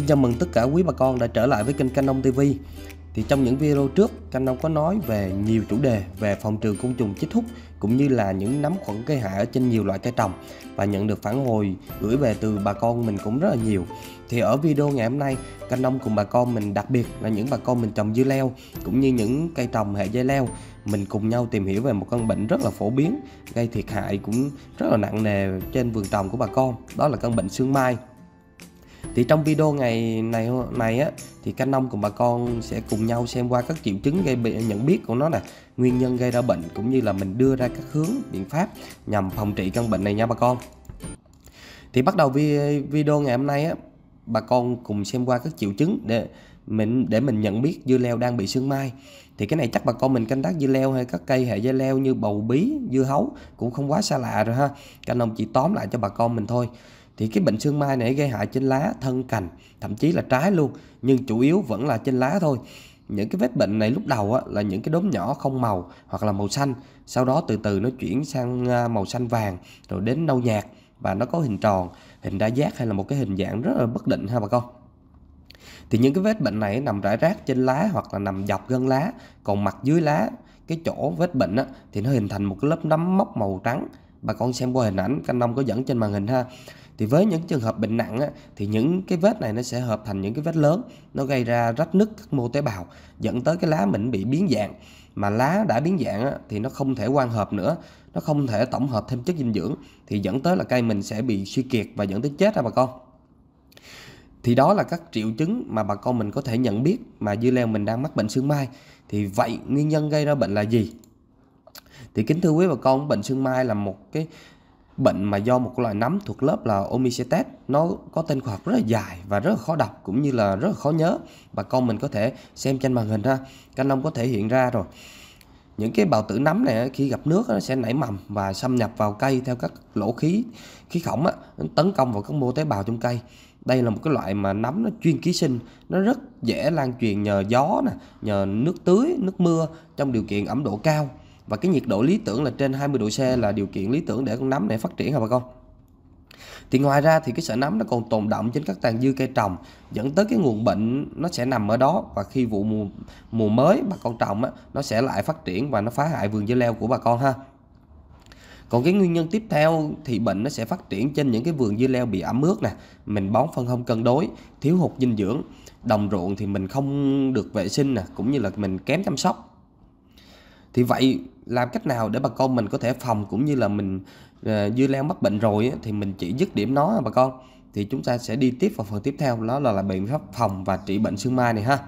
Xin chào mừng tất cả quý bà con đã trở lại với kênh Canon TV. Thì trong những video trước, Canon có nói về nhiều chủ đề về phòng trừ côn trùng chích hút cũng như là những nấm khuẩn gây hại ở trên nhiều loại cây trồng và nhận được phản hồi gửi về từ bà con mình cũng rất là nhiều. Thì ở video ngày hôm nay, Canon cùng bà con mình đặc biệt là những bà con mình trồng dưa leo cũng như những cây trồng hệ dây leo mình cùng nhau tìm hiểu về một căn bệnh rất là phổ biến gây thiệt hại cũng rất là nặng nề trên vườn trồng của bà con đó là căn bệnh sương mai thì trong video ngày này này á thì nông cùng bà con sẽ cùng nhau xem qua các triệu chứng gây bệnh nhận biết của nó nè nguyên nhân gây ra bệnh cũng như là mình đưa ra các hướng biện pháp nhằm phòng trị căn bệnh này nha bà con thì bắt đầu video ngày hôm nay á bà con cùng xem qua các triệu chứng để mình để mình nhận biết dưa leo đang bị sương mai thì cái này chắc bà con mình canh tác dưa leo hay các cây hệ dưa leo như bầu bí dưa hấu cũng không quá xa lạ rồi ha canh nông chỉ tóm lại cho bà con mình thôi thì cái bệnh sương mai này gây hại trên lá, thân cành, thậm chí là trái luôn, nhưng chủ yếu vẫn là trên lá thôi. Những cái vết bệnh này lúc đầu á, là những cái đốm nhỏ không màu hoặc là màu xanh, sau đó từ từ nó chuyển sang à, màu xanh vàng rồi đến nâu nhạt và nó có hình tròn, hình đa giác hay là một cái hình dạng rất là bất định ha bà con thì những cái vết bệnh này nằm rải rác trên lá hoặc là nằm dọc gân lá còn mặt dưới lá cái chỗ vết bệnh á, thì nó hình thành một cái lớp nấm mốc màu trắng bà con xem qua hình ảnh canh nông có dẫn trên màn hình ha thì với những trường hợp bệnh nặng á, thì những cái vết này nó sẽ hợp thành những cái vết lớn nó gây ra rách nứt các mô tế bào dẫn tới cái lá mình bị biến dạng mà lá đã biến dạng á, thì nó không thể quan hợp nữa nó không thể tổng hợp thêm chất dinh dưỡng thì dẫn tới là cây mình sẽ bị suy kiệt và dẫn tới chết ra bà con thì đó là các triệu chứng mà bà con mình có thể nhận biết mà dưa leo mình đang mắc bệnh xương mai thì vậy nguyên nhân gây ra bệnh là gì thì kính thưa quý bà con bệnh sương mai là một cái bệnh mà do một loại nấm thuộc lớp là Omycetes nó có tên khoa học rất là dài và rất là khó đọc cũng như là rất là khó nhớ bà con mình có thể xem trên màn hình ha canh nông có thể hiện ra rồi những cái bào tử nấm này khi gặp nước nó sẽ nảy mầm và xâm nhập vào cây theo các lỗ khí khí khổng á, tấn công vào các mô tế bào trong cây đây là một cái loại mà nấm nó chuyên ký sinh nó rất dễ lan truyền nhờ gió nè nhờ nước tưới nước mưa trong điều kiện ẩm độ cao và cái nhiệt độ lý tưởng là trên 20 độ C là điều kiện lý tưởng để con nấm này phát triển hả bà con thì ngoài ra thì cái sợi nấm nó còn tồn động trên các tàn dư cây trồng dẫn tới cái nguồn bệnh nó sẽ nằm ở đó và khi vụ mùa mùa mới bà con trồng á, nó sẽ lại phát triển và nó phá hại vườn dưa leo của bà con ha còn cái nguyên nhân tiếp theo thì bệnh nó sẽ phát triển trên những cái vườn dưa leo bị ẩm ướt nè, mình bón phân không cân đối, thiếu hụt dinh dưỡng, đồng ruộng thì mình không được vệ sinh nè, cũng như là mình kém chăm sóc thì vậy làm cách nào để bà con mình có thể phòng cũng như là mình uh, ờ, dưa leo mắc bệnh rồi á, thì mình chỉ dứt điểm nó bà con thì chúng ta sẽ đi tiếp vào phần tiếp theo đó là, là biện pháp phòng và trị bệnh sương mai này ha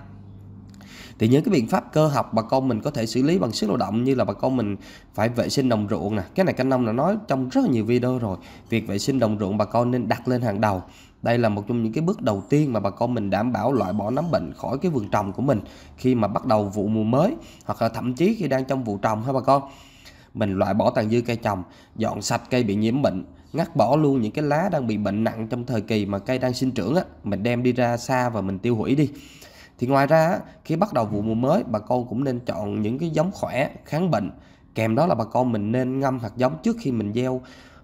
thì những cái biện pháp cơ học bà con mình có thể xử lý bằng sức lao động như là bà con mình phải vệ sinh đồng ruộng nè cái này canh nông đã nói trong rất nhiều video rồi việc vệ sinh đồng ruộng bà con nên đặt lên hàng đầu đây là một trong những cái bước đầu tiên mà bà con mình đảm bảo loại bỏ nấm bệnh khỏi cái vườn trồng của mình khi mà bắt đầu vụ mùa mới hoặc là thậm chí khi đang trong vụ trồng ha bà con mình loại bỏ tàn dư cây trồng dọn sạch cây bị nhiễm bệnh ngắt bỏ luôn những cái lá đang bị bệnh nặng trong thời kỳ mà cây đang sinh trưởng á mình đem đi ra xa và mình tiêu hủy đi thì ngoài ra khi bắt đầu vụ mùa mới bà con cũng nên chọn những cái giống khỏe kháng bệnh kèm đó là bà con mình nên ngâm hạt giống trước khi mình gieo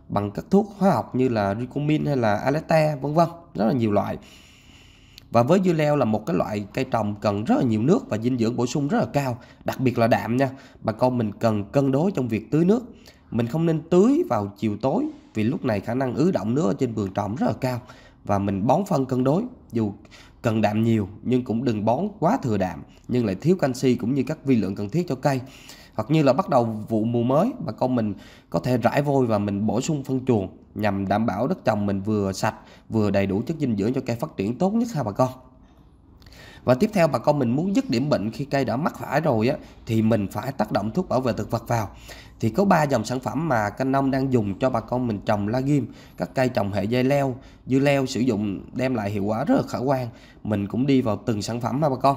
bằng các thuốc hóa học như là ricomin hay là aleta vân vân rất là nhiều loại và với dưa leo là một cái loại cây trồng cần rất là nhiều nước và dinh dưỡng bổ sung rất là cao đặc biệt là đạm nha bà con mình cần cân đối trong việc tưới nước mình không nên tưới vào chiều tối vì lúc này khả năng ứ động nước ở trên vườn trồng rất là cao và mình bón phân cân đối dù cần đạm nhiều nhưng cũng đừng bón quá thừa đạm nhưng lại thiếu canxi cũng như các vi lượng cần thiết cho cây hoặc như là bắt đầu vụ mùa mới bà con mình có thể rải vôi và mình bổ sung phân chuồng nhằm đảm bảo đất trồng mình vừa sạch vừa đầy đủ chất dinh dưỡng cho cây phát triển tốt nhất ha bà con và tiếp theo bà con mình muốn dứt điểm bệnh khi cây đã mắc phải rồi á, thì mình phải tác động thuốc bảo vệ thực vật vào thì có 3 dòng sản phẩm mà canh nông đang dùng cho bà con mình trồng la ghim các cây trồng hệ dây leo dưa leo sử dụng đem lại hiệu quả rất là khả quan mình cũng đi vào từng sản phẩm ha bà con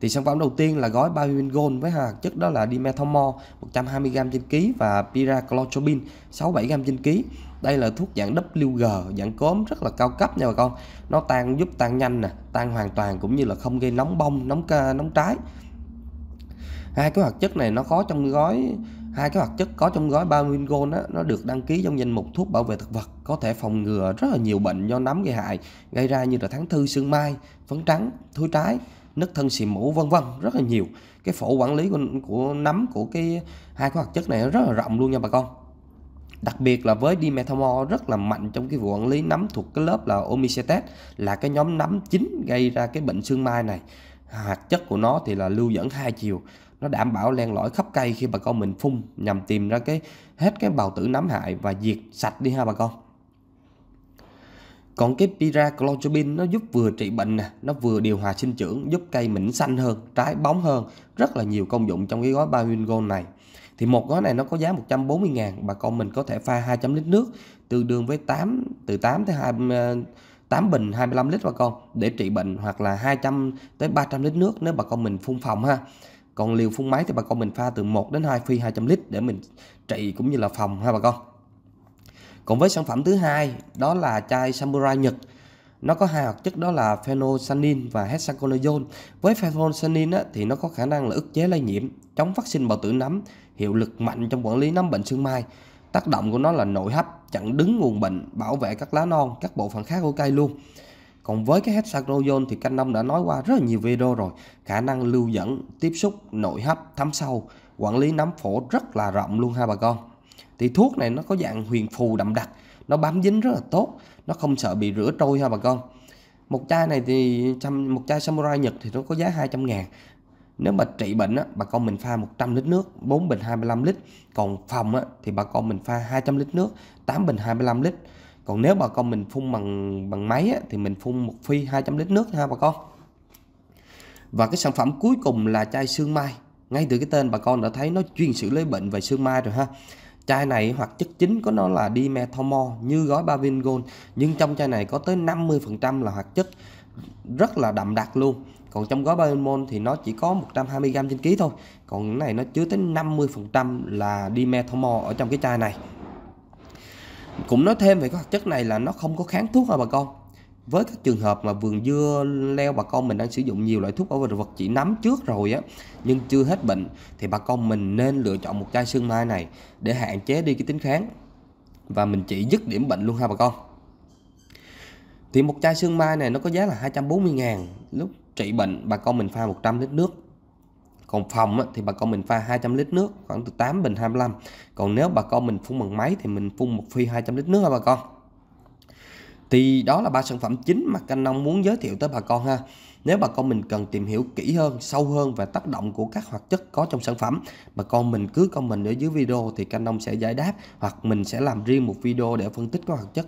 thì sản phẩm đầu tiên là gói Bioin Gold với hạt chất đó là Dimethomor 120g trên ký và Pyraclotrobin 67g trên ký. Đây là thuốc dạng WG, dạng cốm rất là cao cấp nha bà con. Nó tan giúp tan nhanh nè, tan hoàn toàn cũng như là không gây nóng bông, nóng ca nóng trái. Hai cái hoạt chất này nó có trong gói hai cái hoạt chất có trong gói Bamingol á, nó được đăng ký trong danh mục thuốc bảo vệ thực vật có thể phòng ngừa rất là nhiều bệnh do nấm gây hại gây ra như là tháng thư sương mai phấn trắng thối trái nứt thân xì mũ vân vân rất là nhiều cái phổ quản lý của, của nấm của cái hai cái hoạt chất này rất là rộng luôn nha bà con đặc biệt là với dimethamol rất là mạnh trong cái vụ quản lý nấm thuộc cái lớp là omicetes là cái nhóm nấm chính gây ra cái bệnh sương mai này hoạt chất của nó thì là lưu dẫn hai chiều nó đảm bảo len lỏi khắp cây khi bà con mình phun nhằm tìm ra cái hết cái bào tử nấm hại và diệt sạch đi ha bà con còn cái pyraclozobin nó giúp vừa trị bệnh nè, nó vừa điều hòa sinh trưởng, giúp cây mịn xanh hơn, trái bóng hơn, rất là nhiều công dụng trong cái gói Bioingol này. Thì một gói này nó có giá 140 ngàn, bà con mình có thể pha 200 lít nước, tương đương với 8 từ 8 tới 2 8 ờ, bình 25 lít bà con để trị bệnh hoặc là 200 tới 300 lít nước nếu bà con mình phun phòng ha còn liều phun máy thì bà con mình pha từ 1 đến 2 phi 200 lít để mình trị cũng như là phòng ha bà con còn với sản phẩm thứ hai đó là chai samurai nhật nó có hai hoạt chất đó là phenolsanin và hexaconazole. Với phenolsanin á, thì nó có khả năng là ức chế lây nhiễm, chống phát sinh bào tử nấm, hiệu lực mạnh trong quản lý nấm bệnh sương mai. Tác động của nó là nội hấp, chặn đứng nguồn bệnh, bảo vệ các lá non, các bộ phận khác của cây luôn. Còn với cái hexagroyon thì Canh Nông đã nói qua rất là nhiều video rồi. Khả năng lưu dẫn, tiếp xúc, nội hấp, thấm sâu, quản lý nấm phổ rất là rộng luôn ha bà con. Thì thuốc này nó có dạng huyền phù đậm đặc, nó bám dính rất là tốt, nó không sợ bị rửa trôi ha bà con. Một chai này thì một chai samurai Nhật thì nó có giá 200 ngàn nếu mà trị bệnh á, bà con mình pha 100 lít nước 4 bình 25 lít còn phòng á, thì bà con mình pha 200 lít nước 8 bình 25 lít còn nếu bà con mình phun bằng bằng máy á, thì mình phun một phi 200 lít nước ha bà con và cái sản phẩm cuối cùng là chai sương mai ngay từ cái tên bà con đã thấy nó chuyên xử lý bệnh về sương mai rồi ha chai này hoặc chất chính có nó là dimethomol như gói Bavingol nhưng trong chai này có tới 50% là hoạt chất rất là đậm đặc luôn còn trong gói Bavingol thì nó chỉ có 120g trên ký thôi còn cái này nó chứa tới 50% là dimethomol ở trong cái chai này cũng nói thêm về cái hoạt chất này là nó không có kháng thuốc hả bà con với các trường hợp mà vườn dưa leo bà con mình đang sử dụng nhiều loại thuốc bảo vệ thực vật chỉ nắm trước rồi á nhưng chưa hết bệnh thì bà con mình nên lựa chọn một chai sương mai này để hạn chế đi cái tính kháng và mình chỉ dứt điểm bệnh luôn ha bà con thì một chai sương mai này nó có giá là 240 ngàn lúc trị bệnh bà con mình pha 100 lít nước còn phòng thì bà con mình pha 200 lít nước khoảng từ 8 bình 25 còn nếu bà con mình phun bằng máy thì mình phun một phi 200 lít nước hả bà con thì đó là ba sản phẩm chính mà canh nông muốn giới thiệu tới bà con ha nếu bà con mình cần tìm hiểu kỹ hơn sâu hơn về tác động của các hoạt chất có trong sản phẩm bà con mình cứ comment ở dưới video thì canh nông sẽ giải đáp hoặc mình sẽ làm riêng một video để phân tích các hoạt chất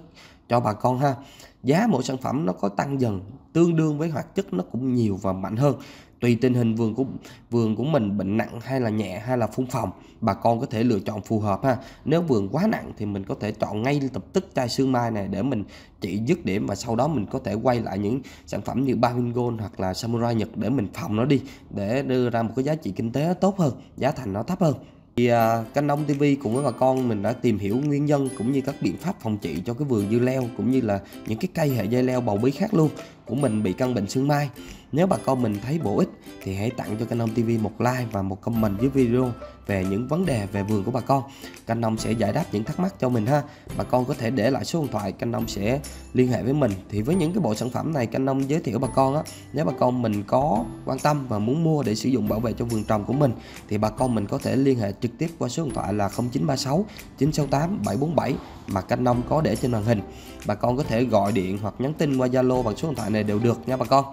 cho bà con ha giá mỗi sản phẩm nó có tăng dần tương đương với hoạt chất nó cũng nhiều và mạnh hơn tùy tình hình vườn của vườn của mình bệnh nặng hay là nhẹ hay là phun phòng bà con có thể lựa chọn phù hợp ha nếu vườn quá nặng thì mình có thể chọn ngay lập tức chai sương mai này để mình trị dứt điểm và sau đó mình có thể quay lại những sản phẩm như Bavin Gold hoặc là Samurai Nhật để mình phòng nó đi để đưa ra một cái giá trị kinh tế tốt hơn giá thành nó thấp hơn thì canh à, nông tv cùng với bà con mình đã tìm hiểu nguyên nhân cũng như các biện pháp phòng trị cho cái vườn dưa leo cũng như là những cái cây hệ dây leo bầu bí khác luôn của mình bị căn bệnh sương mai nếu bà con mình thấy bổ ích thì hãy tặng cho Canon TV một like và một comment dưới video về những vấn đề về vườn của bà con. Canon sẽ giải đáp những thắc mắc cho mình ha. Bà con có thể để lại số điện thoại, Canon sẽ liên hệ với mình. Thì với những cái bộ sản phẩm này Canon giới thiệu bà con á, nếu bà con mình có quan tâm và muốn mua để sử dụng bảo vệ cho vườn trồng của mình thì bà con mình có thể liên hệ trực tiếp qua số điện thoại là 0936 968 747 mà nông có để trên màn hình bà con có thể gọi điện hoặc nhắn tin qua Zalo bằng số điện thoại này đều được nha bà con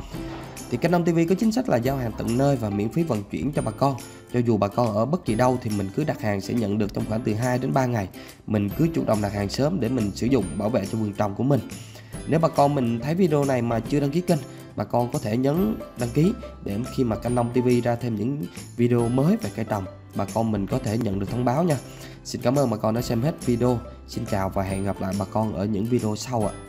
thì nông TV có chính sách là giao hàng tận nơi và miễn phí vận chuyển cho bà con cho dù bà con ở bất kỳ đâu thì mình cứ đặt hàng sẽ nhận được trong khoảng từ 2 đến 3 ngày mình cứ chủ động đặt hàng sớm để mình sử dụng bảo vệ cho vườn trồng của mình nếu bà con mình thấy video này mà chưa đăng ký kênh bà con có thể nhấn đăng ký để khi mà nông TV ra thêm những video mới về cây trồng bà con mình có thể nhận được thông báo nha. Xin cảm ơn bà con đã xem hết video. Xin chào và hẹn gặp lại bà con ở những video sau ạ. À.